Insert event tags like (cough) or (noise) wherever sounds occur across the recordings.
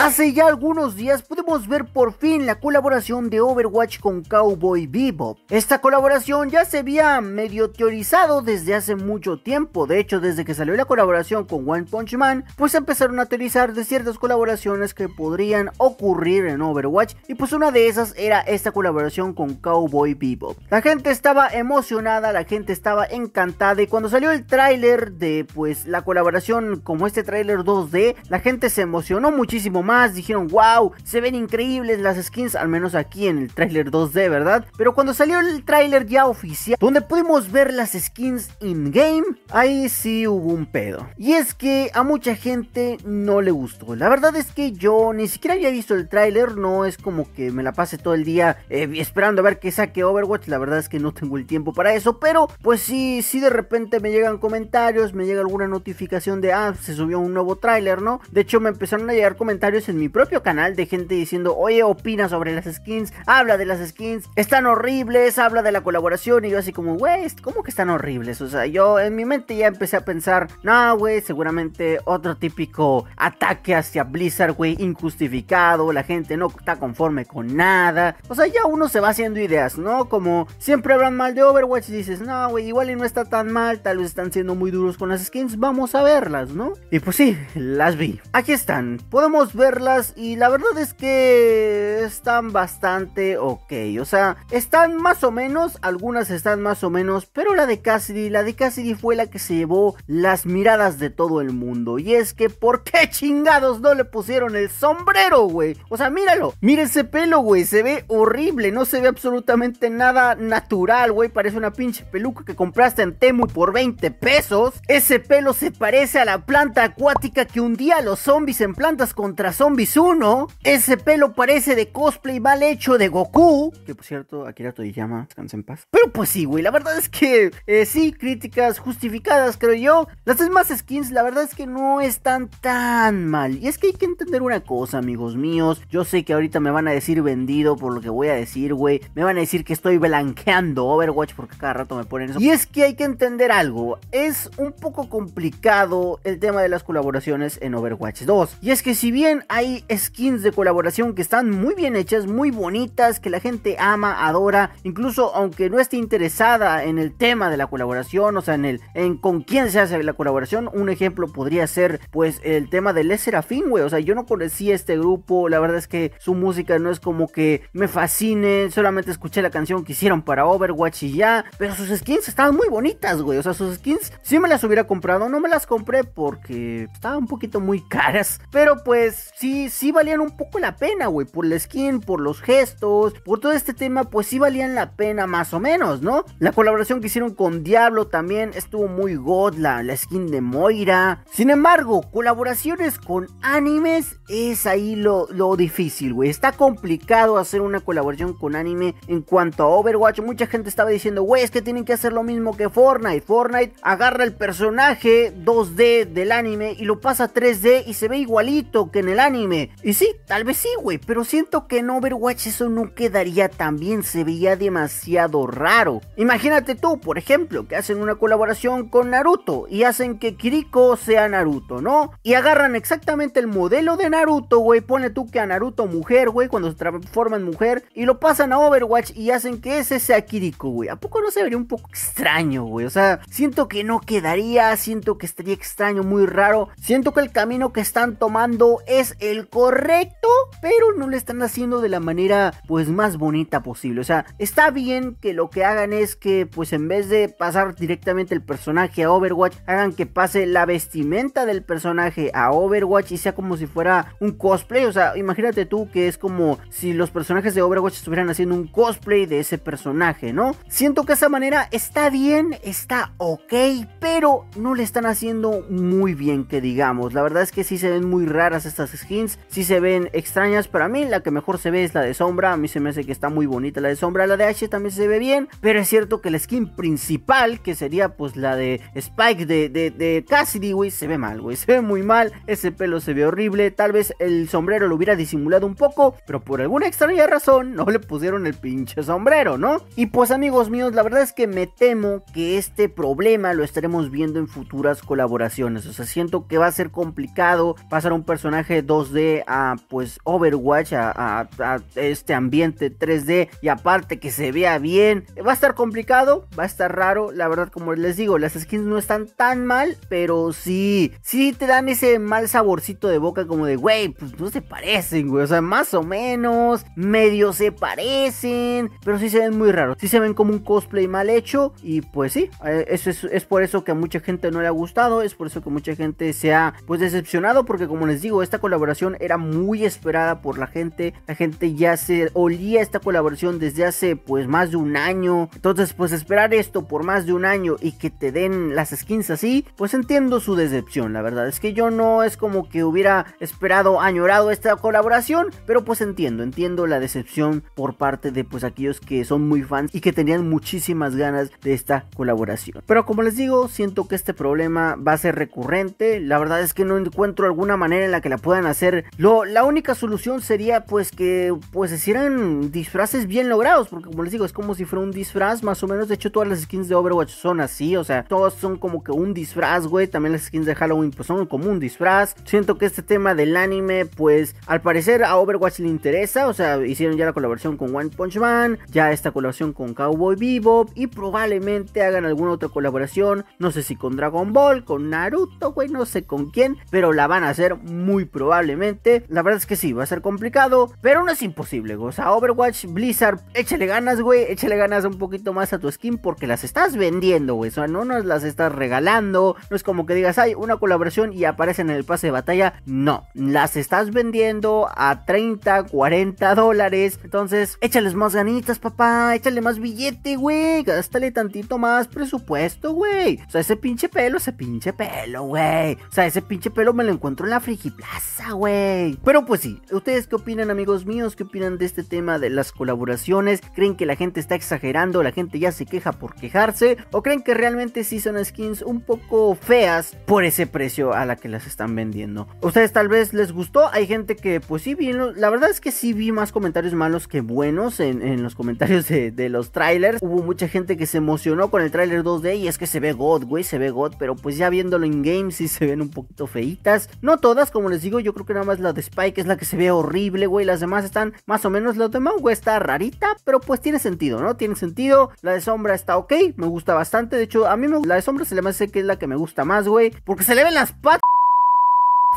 Hace ya algunos días pudimos ver por fin la colaboración de Overwatch con Cowboy Bebop. Esta colaboración ya se había medio teorizado desde hace mucho tiempo, de hecho desde que salió la colaboración con One Punch Man, pues empezaron a teorizar de ciertas colaboraciones que podrían ocurrir en Overwatch y pues una de esas era esta colaboración con Cowboy Bebop. La gente estaba emocionada, la gente estaba encantada y cuando salió el tráiler de pues la colaboración como este tráiler 2D, la gente se emocionó muchísimo dijeron, wow, se ven increíbles las skins, al menos aquí en el tráiler 2D, ¿verdad? Pero cuando salió el tráiler ya oficial, donde pudimos ver las skins in-game, ahí sí hubo un pedo. Y es que a mucha gente no le gustó. La verdad es que yo ni siquiera había visto el tráiler, no es como que me la pase todo el día eh, esperando a ver que saque Overwatch, la verdad es que no tengo el tiempo para eso, pero pues sí, sí de repente me llegan comentarios, me llega alguna notificación de, ah, se subió un nuevo tráiler, ¿no? De hecho me empezaron a llegar comentarios en mi propio canal de gente diciendo, oye, opina sobre las skins, habla de las skins, están horribles, habla de la colaboración. Y yo así como, güey, ¿cómo que están horribles? O sea, yo en mi mente ya empecé a pensar, no, güey, seguramente otro típico ataque hacia Blizzard, güey, injustificado, la gente no está conforme con nada. O sea, ya uno se va haciendo ideas, ¿no? Como siempre hablan mal de Overwatch y dices, no, güey, igual y no está tan mal, tal vez están siendo muy duros con las skins, vamos a verlas, ¿no? Y pues sí, las vi. Aquí están, podemos ver y la verdad es que están bastante ok. O sea, están más o menos, algunas están más o menos, pero la de Cassidy, la de Cassidy fue la que se llevó las miradas de todo el mundo. Y es que, ¿por qué chingados no le pusieron el sombrero, güey? O sea, míralo, Mira ese pelo, güey, se ve horrible, no se ve absolutamente nada natural, güey, parece una pinche peluca que compraste en Temu por 20 pesos. Ese pelo se parece a la planta acuática que hundía día los zombies en plantas contra Zombies 1. Ese pelo parece de cosplay mal hecho de Goku. Que por cierto, Akira Toriyama, descansa en paz. Pero pues sí, güey, la verdad es que eh, sí, críticas justificadas, creo yo. Las demás skins, la verdad es que no están tan mal. Y es que hay que entender una cosa, amigos míos. Yo sé que ahorita me van a decir vendido por lo que voy a decir, güey. Me van a decir que estoy blanqueando Overwatch porque cada rato me ponen eso. Y es que hay que entender algo. Es un poco complicado el tema de las colaboraciones en Overwatch 2. Y es que si bien hay skins de colaboración que están muy bien hechas, muy bonitas, que la gente ama, adora, incluso aunque no esté interesada en el tema de la colaboración, o sea, en el en con quién se hace la colaboración, un ejemplo podría ser pues el tema de Les Serafín, güey, o sea, yo no conocía este grupo, la verdad es que su música no es como que me fascine, solamente escuché la canción que hicieron para Overwatch y ya, pero sus skins estaban muy bonitas, güey, o sea, sus skins sí me las hubiera comprado, no me las compré porque estaban un poquito muy caras, pero pues sí, sí valían un poco la pena, güey. Por la skin, por los gestos, por todo este tema, pues sí valían la pena más o menos, ¿no? La colaboración que hicieron con Diablo también estuvo muy god, la, skin de Moira. Sin embargo, colaboraciones con animes es ahí lo, lo difícil, güey. Está complicado hacer una colaboración con anime en cuanto a Overwatch. Mucha gente estaba diciendo, güey, es que tienen que hacer lo mismo que Fortnite. Fortnite agarra el personaje 2D del anime y lo pasa a 3D y se ve igualito que en el anime anime. Y sí, tal vez sí, güey, pero siento que en Overwatch eso no quedaría tan bien, se veía demasiado raro. Imagínate tú, por ejemplo, que hacen una colaboración con Naruto y hacen que Kiriko sea Naruto, ¿no? Y agarran exactamente el modelo de Naruto, güey, pone tú que a Naruto mujer, güey, cuando se transforman mujer, y lo pasan a Overwatch y hacen que ese sea Kiriko, güey. ¿A poco no se vería un poco extraño, güey? O sea, siento que no quedaría, siento que estaría extraño, muy raro. Siento que el camino que están tomando es el correcto, pero no lo están haciendo de la manera pues más bonita posible. O sea, está bien que lo que hagan es que pues en vez de pasar directamente el personaje a Overwatch, hagan que pase la vestimenta del personaje a Overwatch y sea como si fuera un cosplay. O sea, imagínate tú que es como si los personajes de Overwatch estuvieran haciendo un cosplay de ese personaje, ¿no? Siento que esa manera está bien, está ok, pero no le están haciendo muy bien que digamos. La verdad es que sí se ven muy raras estas skins si se ven extrañas, para mí la que mejor se ve es la de Sombra, a mí se me hace que está muy bonita la de Sombra, la de Ashe también se ve bien, pero es cierto que la skin principal, que sería pues la de Spike de, de, de Cassidy, güey, se ve mal, güey, (laughs) se ve muy mal, ese pelo se ve horrible, tal vez el sombrero lo hubiera disimulado un poco, pero por alguna extraña razón no le pusieron el pinche sombrero, ¿no? Y pues amigos míos, la verdad es que me temo que este problema lo estaremos viendo en futuras colaboraciones, o sea, siento que va a ser complicado pasar un personaje 2D a pues Overwatch, a, este ambiente 3D y aparte que se vea bien. Va a estar complicado, va a estar raro, la verdad como les digo, las skins no están tan mal, pero sí, sí te dan ese mal saborcito de boca como de, güey, pues no se parecen, güey, o sea, más o menos, medio se parecen, pero sí se ven muy raros, sí se ven como un cosplay mal hecho y pues sí, eh, eso es, es por eso que a mucha gente no le ha gustado, es por eso que mucha gente se ha pues decepcionado porque como les digo, esta colaboración era muy esperada por la gente. La gente ya se olía esta colaboración desde hace pues más de un año. Entonces pues esperar esto por más de un año y que te den las skins así, pues entiendo su decepción. La verdad es que yo no es como que hubiera esperado, añorado esta colaboración, pero pues entiendo, entiendo la decepción por parte de pues aquellos que son muy fans y que tenían muchísimas ganas de esta colaboración. Pero como les digo, siento que este problema va a ser recurrente. La verdad es que no encuentro alguna manera en la que la puedan hacer. Lo, la única solución sería pues que pues hicieran disfraces bien logrados, porque como les digo, es como si fuera un disfraz más o menos. De hecho, todas las skins de Overwatch son así, o sea, todos son como que un disfraz, güey. También las skins de Halloween pues son como un disfraz. Siento que este tema del anime pues al parecer a Overwatch le interesa, o sea, hicieron ya la colaboración con One Punch Man, ya esta colaboración con Cowboy Bebop y probablemente hagan alguna otra colaboración, no sé si con Dragon Ball, con Naruto, güey, no sé con quién, pero la van a hacer muy probable probablemente. La verdad es que sí, va a ser complicado, pero no es imposible. O sea, Overwatch, Blizzard, échale ganas, güey, échale ganas un poquito más a tu skin porque las estás vendiendo, güey. O sea, no nos las estás regalando. No es como que digas, hay una colaboración y aparecen en el pase de batalla. No, las estás vendiendo a 30, 40 dólares. Entonces, échales más ganitas, papá. Échale más billete, güey. Gástale tantito más presupuesto, güey. O sea, ese pinche pelo, ese pinche pelo, güey. O sea, ese pinche pelo me lo encuentro en la Frigiplaza Ah, güey. Pero pues sí, ¿ustedes qué opinan, amigos míos? ¿Qué opinan de este tema de las colaboraciones? ¿Creen que la gente está exagerando? ¿La gente ya se queja por quejarse? ¿O creen que realmente sí son skins un poco feas por ese precio a la que las están vendiendo? ¿Ustedes tal vez les gustó? Hay gente que, pues sí, vino. La verdad es que sí vi más comentarios malos que buenos en, los comentarios de, los trailers. Hubo mucha gente que se emocionó con el trailer 2D y es que se ve God, güey, se ve God. Pero pues ya viéndolo en game sí se ven un poquito feitas. No todas, como les digo, yo Creo que nada más la de Spike es la que se ve horrible, güey. Las demás están más o menos. La de Mango está rarita, pero pues tiene sentido, ¿no? Tiene sentido. La de Sombra está ok, me gusta bastante. De hecho, a mí me... la de Sombra se le me hace que es la que me gusta más, güey. Porque se le ven las patas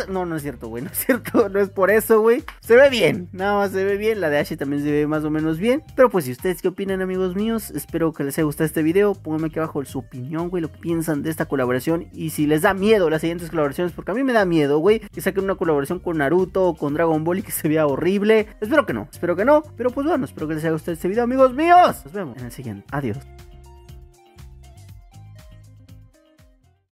no, no es cierto, güey, no es cierto, (laughs) no es por eso, güey. Se ve bien, nada más se ve bien, la de Ashe también se ve más o menos bien. Pero pues si ustedes qué opinan, amigos míos, espero que les haya gustado este video. Pónganme aquí abajo su opinión, güey, lo que piensan de esta colaboración. Y si les da miedo las siguientes colaboraciones, porque a mí me da miedo, güey, que saquen una colaboración con Naruto o con Dragon Ball y que se vea horrible. Espero que no, espero que no. Pero pues bueno, espero que les haya gustado este video, amigos míos. Nos vemos en el siguiente. Adiós.